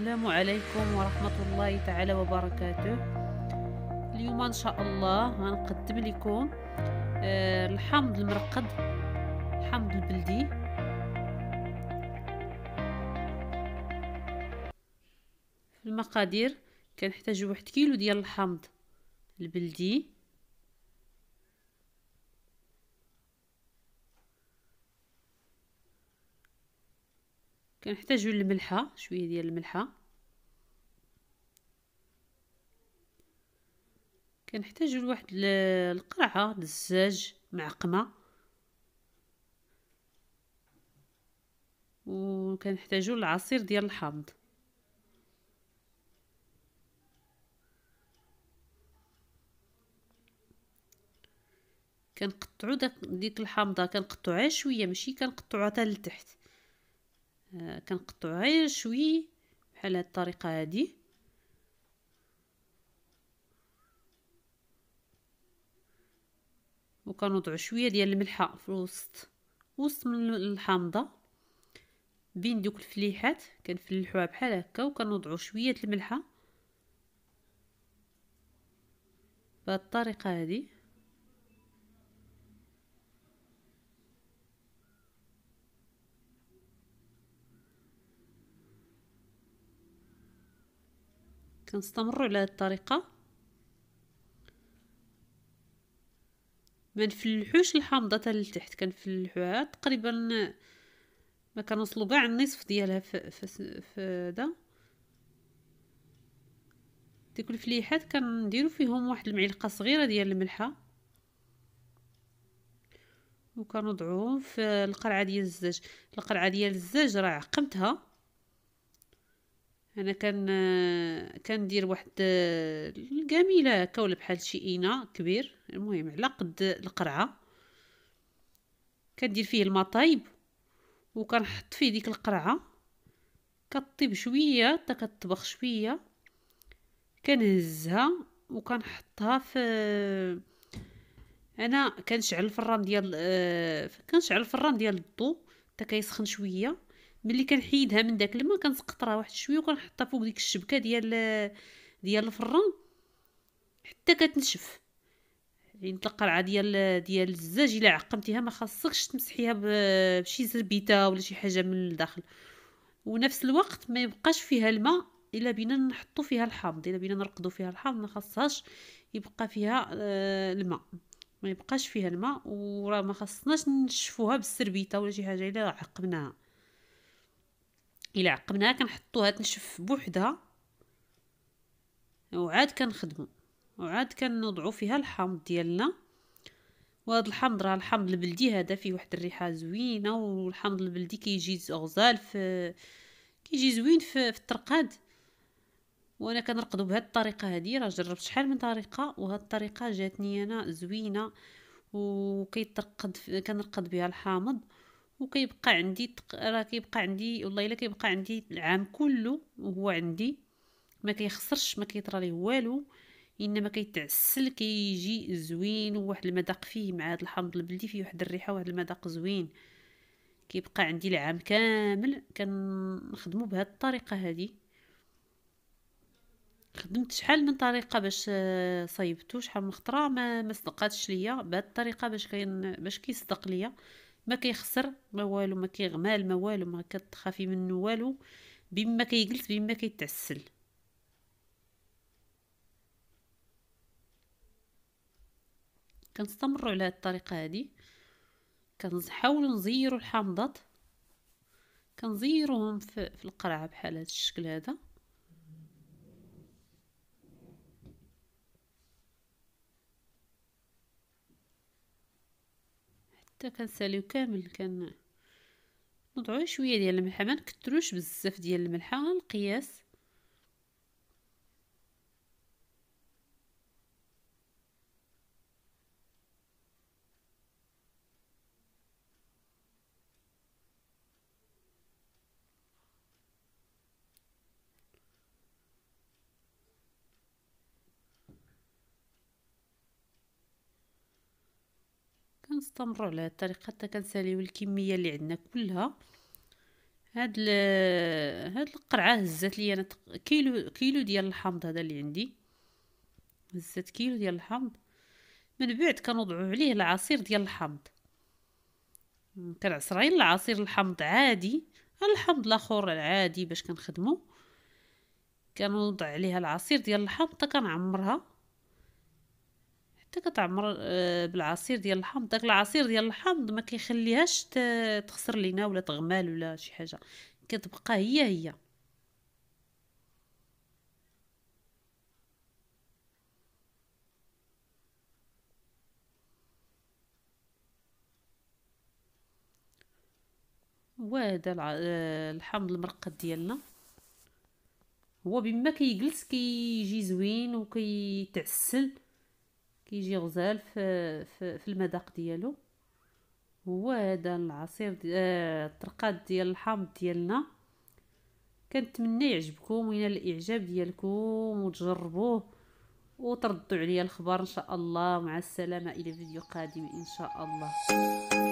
السلام عليكم ورحمة الله تعالى وبركاته اليوم إن شاء الله غنقدم لكم آه، الحامض المرقد الحامض البلدي في المقادير كنحتاج واحد كيلو ديال الحامض البلدي كنحتاجو الملحه شويه ديال الملحه كنحتاجو لواحد القرعه دزاج معقمه أو كنحتاجو العصير ديال الحامض كنقطعو داك ديك الحامضه كنقطعو غير شويه ماشي كنقطعوها تا لتحت آه كنقطعو غير شويه بحال هاد الطريقه هادي وكنوضعوا شويه ديال الملحه في الوسط وسط من الحامضه بين دوك الفليحات كنفلحوها بحال هكا وكنوضعوا شويه الملحه بهاد الطريقه هذه كنستمروا على هاد الطريقه ما نفلحوش الحامضه حتى لتحت كنفلحوها تقريبا ما كنوصلوا كاع النصف ديالها في في دا ديك الفليحات كنديرو فيهم واحد المعلقه صغيره ديال الملحه وكنوضعوهم في القرعه ديال الزاج القرعه ديال الزاج راه عقمتها انا كان كندير واحد الجميله هكا ولا بحال شي اناء كبير المهم على قد القرعه كندير فيه المطايب وكنحط فيه ديك القرعه كطيب شويه حتى كطبخ شويه كنهزها وكنحطها في انا كنشعل الفران ديال آه، كنشعل الفران ديال الضو حتى كيسخن شويه ملي كنحيدها من داك الماء كنسقطرها واحد شويه وكنحطها فوق ديك الشبكه ديال ديال الفران حتى كتنشف يعني القرعه ديال ديال الزاج الا عقمتيها ما خاصكش تمسحيها بشي زربيته ولا شي حاجه من الداخل ونفس الوقت ما يبقاش فيها الماء الا بينا نحطو فيها الحامض الا بينا نرقدو فيها الحامض ما خاصهاش يبقى فيها آه، الماء ما يبقاش فيها الماء وراه ما خصناش نشفوها بالسربيته ولا شي حاجه الا عقمناها الا عقبناها كنحطوها تنشف بوحدها وعاد كنخدمو وعاد كنوضعو فيها الحامض ديالنا وهذا الحمض راه الحمض البلدي هذا فيه واحد الريحه زوينه والحمض البلدي كيجي غزال في كيجي زوين في, في الترقاد وانا كنرقدو بهاد الطريقه هذه راه جربت شحال من طريقه وهاد الطريقه جاتني انا زوينه وكيترقد كنرقد بها الحامض وكيبقى عندي راه كيبقى عندي والله الا كيبقى عندي العام كله وهو عندي ما كيخسرش ما كيطرى ليه والو انما كيتعسل كيجي زوين وواحد المذاق فيه مع هذا الحامض البلدي فيه واحد الريحه وواحد المذاق زوين كيبقى عندي العام كامل كنخدمو بهاد الطريقه هذه خدمت شحال من طريقه باش آه، صيبتو شحال من خطره ما ما صدقاتش ليا بهاد الطريقه باش كاين باش كيصدق ليا ما كيخسر ما والو ما كيغمال ما والو ما كتخافي منه والو بما كيجلس بما كيتعسل كنستمروا على هذه الطريقه هذه كنحاولوا نزيروا الحامضات كنزيروهم في القرعه بحال هذا الشكل هذا حتى كنساليو كامل كن نضعو شويه ديال الملحه ما نكثروش بزاف ديال الملحه القياس كنستمروا على هذه الطريقه حتى كنساليو الكميه اللي عندنا كلها هاد ال هاد القرعه هزات لي انا كيلو كيلو ديال الحامض هذا اللي عندي هزات كيلو ديال الحامض من بعد كنوضعوا عليه العصير ديال الحامض كنعصر غير العصير الحامض عادي الحامض الاخر العادي باش كنخدمو كنوضع عليها العصير ديال الحامض حتى كنعمرها تقطع مر آه، بالعصير ديال الحمض داك العصير ديال الحمض ما كيخليهاش تخسر لينا ولا تغمال ولا شي حاجه كتبقى هي هي وهذا الحمض آه، المرقد ديالنا هو بما كيجلس كيجي زوين وكيتعسل كيجي غزال في, في, المذاق ديالو هو هذا العصير دي آه، الطرقات ديال الحامض ديالنا كنتمنى يعجبكم وينال الاعجاب ديالكم وتجربوه وتردوا عليا الخبر ان شاء الله مع السلامه الى فيديو قادم ان شاء الله